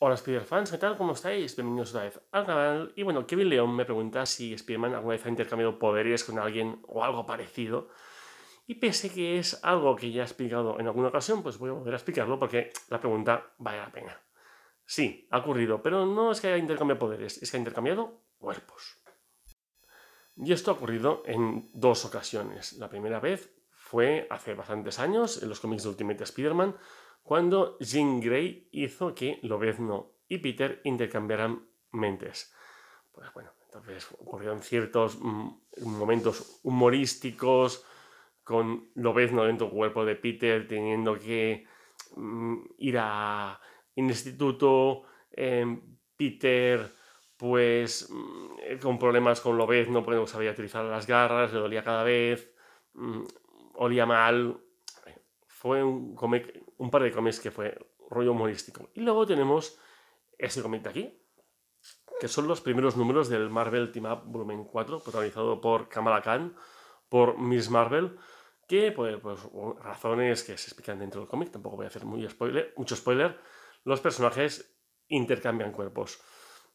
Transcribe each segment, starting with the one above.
Hola Spider-Fans, ¿qué tal? ¿Cómo estáis? Bienvenidos otra vez al canal. Y bueno, Kevin León me pregunta si Spider-Man alguna vez ha intercambiado poderes con alguien o algo parecido. Y pese que es algo que ya he explicado en alguna ocasión, pues voy a volver a explicarlo porque la pregunta vale la pena. Sí, ha ocurrido, pero no es que haya intercambiado poderes, es que ha intercambiado cuerpos. Y esto ha ocurrido en dos ocasiones. La primera vez fue hace bastantes años, en los cómics de Ultimate Spider-Man, cuando Jean Grey hizo que Lobezno y Peter intercambiaran mentes. Pues bueno, entonces ocurrieron ciertos mm, momentos humorísticos con Lobezno dentro del cuerpo de Peter teniendo que mm, ir a instituto, em, Peter pues mm, con problemas con Lobezno porque no sabía utilizar las garras, le dolía cada vez, olía mal. Fue un cómic un par de cómics que fue rollo humorístico. Y luego tenemos ese cómic de aquí, que son los primeros números del Marvel Team Up Volumen 4, protagonizado por Kamala Khan, por Miss Marvel, que por pues, pues, razones que se explican dentro del cómic, tampoco voy a hacer muy spoiler, mucho spoiler, los personajes intercambian cuerpos.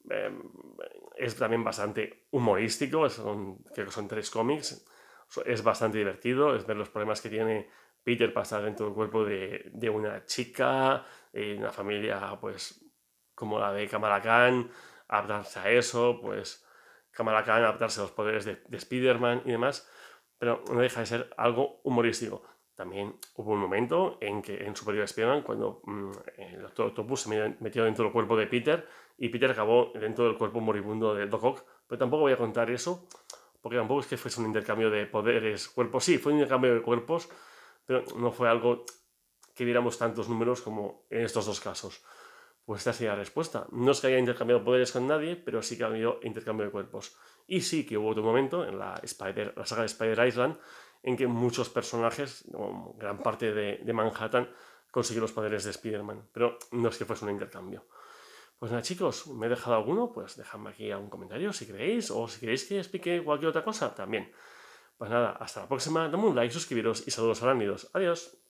Em, es también bastante humorístico, son, creo que son tres cómics, es bastante divertido, es ver los problemas que tiene Peter pasa dentro del cuerpo de, de una chica, eh, una familia pues como la de Kamala Khan, adaptarse a eso, pues Kamala Khan adaptarse a los poderes de, de Spider-Man y demás, pero no deja de ser algo humorístico. También hubo un momento en que en Superior Spider-Man, cuando mm, el Doctor Octopus se metió dentro del cuerpo de Peter y Peter acabó dentro del cuerpo moribundo de Doc Ock, pero tampoco voy a contar eso, porque tampoco es que fuese un intercambio de poderes, cuerpos, sí, fue un intercambio de cuerpos, pero no fue algo que viéramos tantos números como en estos dos casos. Pues esta sería la respuesta. No es que haya intercambiado poderes con nadie, pero sí que ha habido intercambio de cuerpos. Y sí que hubo otro momento en la, Spider, la saga de Spider Island en que muchos personajes, gran parte de, de Manhattan, consiguió los poderes de Spider-Man. Pero no es que fuese un intercambio. Pues nada, chicos, ¿me he dejado alguno? Pues dejadme aquí algún comentario si queréis, o si queréis que explique cualquier otra cosa, también. Pues nada, hasta la próxima, dame un like, suscribiros y saludos a aránidos Adiós.